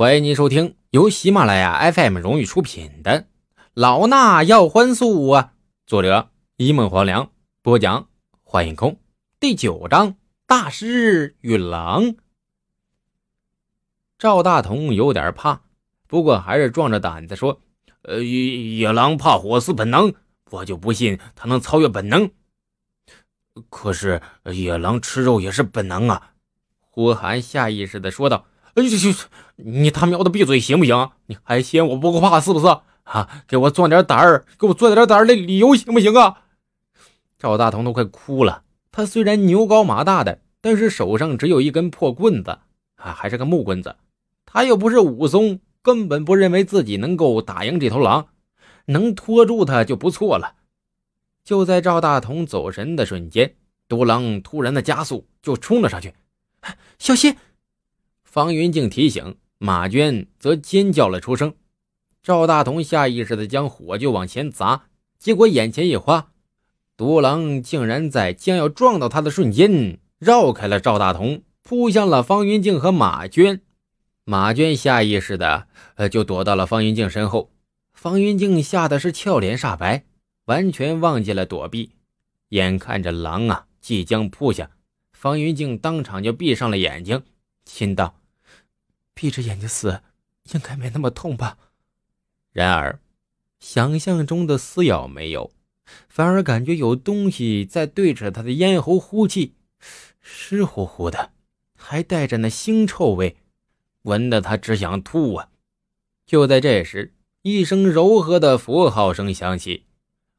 欢迎您收听由喜马拉雅 FM 荣誉出品的《老衲要荤素》啊，作者一梦黄粱，播讲幻影空第九章《大师与狼》。赵大同有点怕，不过还是壮着胆子说：“呃，野狼怕火是本能，我就不信他能超越本能。可是野狼吃肉也是本能啊！”呼寒下意识地说道。哎，你他喵的闭嘴行不行？你还嫌我不够怕是不是？啊，给我壮点胆儿，给我壮点胆儿的理由行不行啊？赵大同都快哭了。他虽然牛高马大的，但是手上只有一根破棍子啊，还是个木棍子。他又不是武松，根本不认为自己能够打赢这头狼，能拖住他就不错了。就在赵大同走神的瞬间，独狼突然的加速就冲了上去，小心！方云静提醒，马娟则尖叫了出声。赵大同下意识的将火就往前砸，结果眼前一花，独狼竟然在将要撞到他的瞬间绕开了赵大同，扑向了方云静和马娟。马娟下意识的呃就躲到了方云静身后。方云静吓得是俏脸煞白，完全忘记了躲避。眼看着狼啊即将扑下，方云静当场就闭上了眼睛，心道。闭着眼睛死，应该没那么痛吧？然而，想象中的撕咬没有，反而感觉有东西在对着他的咽喉呼气，湿乎乎的，还带着那腥臭味，闻得他只想吐啊！就在这时，一声柔和的佛号声响起：“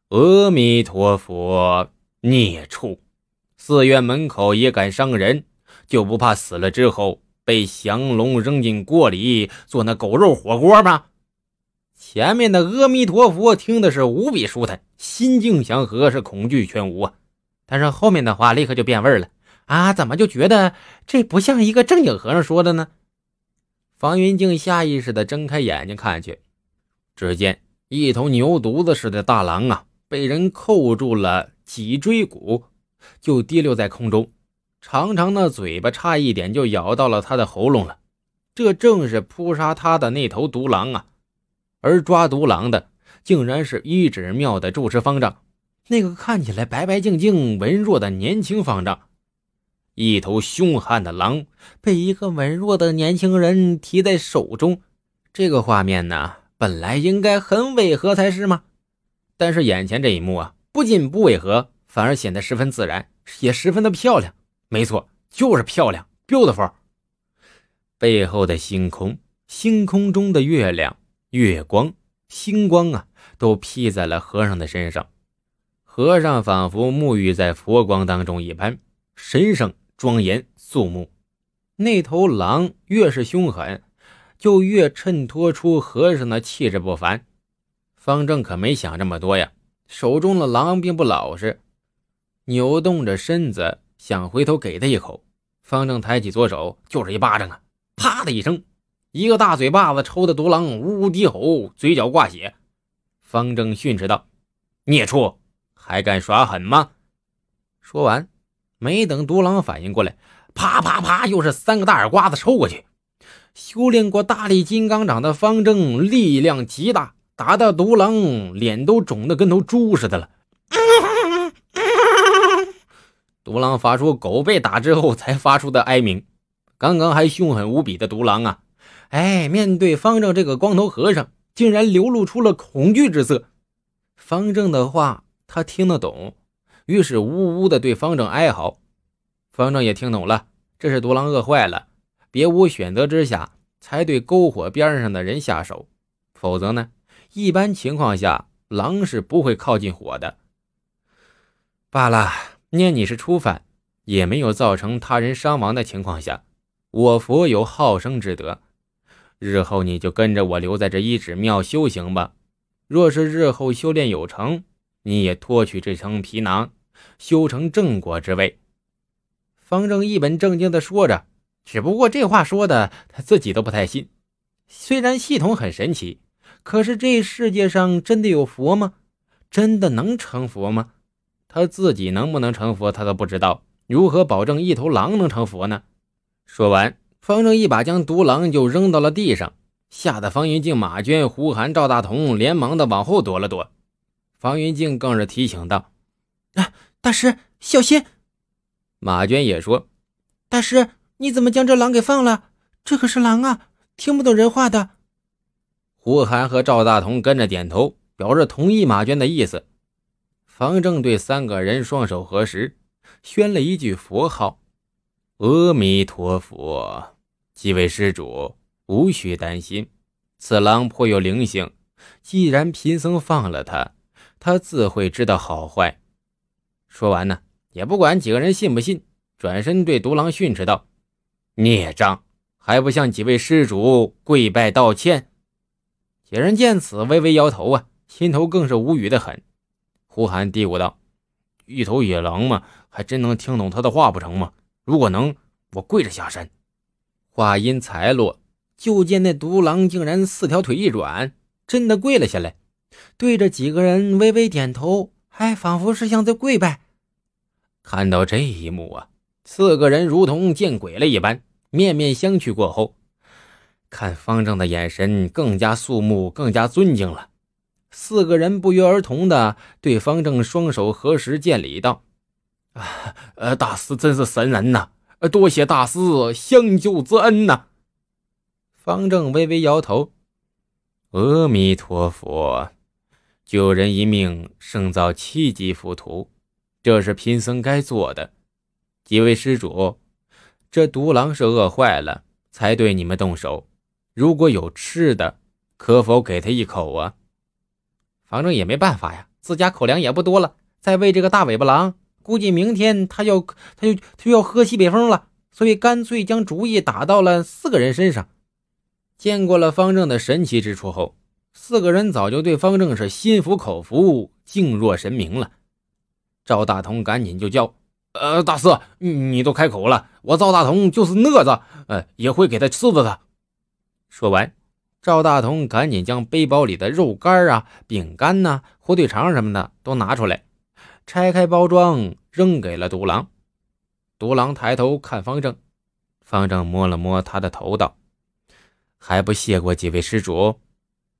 阿弥陀佛，孽畜，寺院门口也敢伤人，就不怕死了之后？”被降龙扔进锅里做那狗肉火锅吗？前面的阿弥陀佛听的是无比舒坦，心境祥和，是恐惧全无啊。但是后面的话立刻就变味了啊！怎么就觉得这不像一个正经和尚说的呢？房云静下意识地睁开眼睛看去，只见一头牛犊子似的大狼啊，被人扣住了脊椎骨，就滴溜在空中。长长的嘴巴差一点就咬到了他的喉咙了，这正是扑杀他的那头毒狼啊！而抓毒狼的，竟然是一指庙的住持方丈，那个看起来白白净净、文弱的年轻方丈。一头凶悍的狼被一个文弱的年轻人提在手中，这个画面呢，本来应该很违和才是嘛！但是眼前这一幕啊，不仅不违和，反而显得十分自然，也十分的漂亮。没错，就是漂亮，b e a u t i f u l 背后的星空，星空中的月亮、月光、星光啊，都披在了和尚的身上。和尚仿佛沐浴在佛光当中一般，神圣、庄严、肃穆。那头狼越是凶狠，就越衬托出和尚的气质不凡。方正可没想这么多呀，手中的狼并不老实，扭动着身子。想回头给他一口，方正抬起左手就是一巴掌啊！啪的一声，一个大嘴巴子抽的独狼呜呜低吼，嘴角挂血。方正训斥道：“孽畜，还敢耍狠吗？”说完，没等独狼反应过来，啪啪啪，又是三个大耳刮子抽过去。修炼过大力金刚掌的方正力量极大，打的独狼脸都肿得跟头猪似的了。独狼发出狗被打之后才发出的哀鸣，刚刚还凶狠无比的独狼啊，哎，面对方正这个光头和尚，竟然流露出了恐惧之色。方正的话他听得懂，于是呜呜的对方正哀嚎。方正也听懂了，这是独狼饿坏了，别无选择之下才对篝火边上的人下手。否则呢，一般情况下狼是不会靠近火的。罢了。念你是初犯，也没有造成他人伤亡的情况下，我佛有好生之德，日后你就跟着我留在这一指庙修行吧。若是日后修炼有成，你也脱去这层皮囊，修成正果之位。方正一本正经地说着，只不过这话说的他自己都不太信。虽然系统很神奇，可是这世界上真的有佛吗？真的能成佛吗？他自己能不能成佛，他都不知道。如何保证一头狼能成佛呢？说完，方正一把将独狼就扔到了地上，吓得方云静、马娟、胡涵、赵大同连忙的往后躲了躲。方云静更是提醒道：“啊，大师小心！”马娟也说：“大师，你怎么将这狼给放了？这可是狼啊，听不懂人话的。”胡涵和赵大同跟着点头，表示同意马娟的意思。方正对三个人双手合十，宣了一句佛号：“阿弥陀佛。”几位施主无需担心，此狼颇有灵性，既然贫僧放了他，他自会知道好坏。说完呢，也不管几个人信不信，转身对独狼训斥道：“孽障，还不向几位施主跪拜道歉？”几人见此，微微摇头啊，心头更是无语的很。呼喊低咕道：“一头野狼嘛，还真能听懂他的话不成吗？如果能，我跪着下山。”话音才落，就见那独狼竟然四条腿一软，真的跪了下来，对着几个人微微点头，还仿佛是像在跪拜。看到这一幕啊，四个人如同见鬼了一般，面面相觑。过后，看方正的眼神更加肃穆，更加尊敬了。四个人不约而同的对方正双手合十见礼道：“啊，呃，大师真是神人呐！多谢大师相救之恩呐！”方正微微摇头：“阿弥陀佛，救人一命胜造七级浮屠，这是贫僧该做的。几位施主，这独狼是饿坏了才对你们动手，如果有吃的，可否给他一口啊？”方正也没办法呀，自家口粮也不多了，再喂这个大尾巴狼，估计明天他要他就他就要喝西北风了。所以干脆将主意打到了四个人身上。见过了方正的神奇之处后，四个人早就对方正是心服口服、敬若神明了。赵大同赶紧就叫：“呃，大四，你都开口了，我赵大同就是饿子，呃，也会给他伺候的。”说完。赵大同赶紧将背包里的肉干啊、饼干啊、火腿肠什么的都拿出来，拆开包装扔给了独狼。独狼抬头看方正，方正摸了摸他的头，道：“还不谢过几位施主。”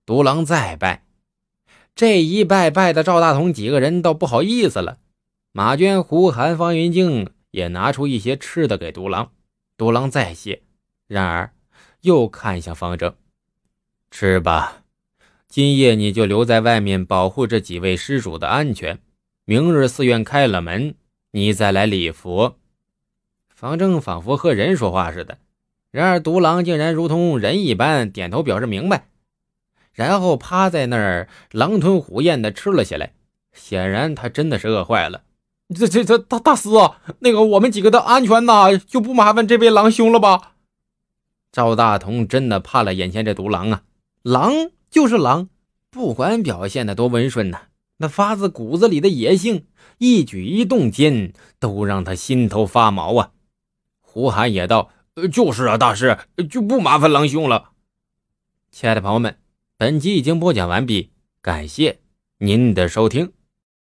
独狼再拜，这一拜拜的赵大同几个人倒不好意思了。马娟、胡涵、方云静也拿出一些吃的给独狼，独狼再谢，然而又看向方正。吃吧，今夜你就留在外面保护这几位施主的安全。明日寺院开了门，你再来礼佛。方正仿佛和人说话似的，然而独狼竟然如同人一般点头表示明白，然后趴在那儿狼吞虎咽的吃了起来。显然他真的是饿坏了。这这这大大师，啊，那个我们几个的安全呐，就不麻烦这位狼兄了吧？赵大同真的怕了眼前这独狼啊！狼就是狼，不管表现的多温顺呢，那发自骨子里的野性，一举一动间都让他心头发毛啊。胡海也道：“呃，就是啊，大师就不麻烦狼兄了。”亲爱的朋友们，本集已经播讲完毕，感谢您的收听。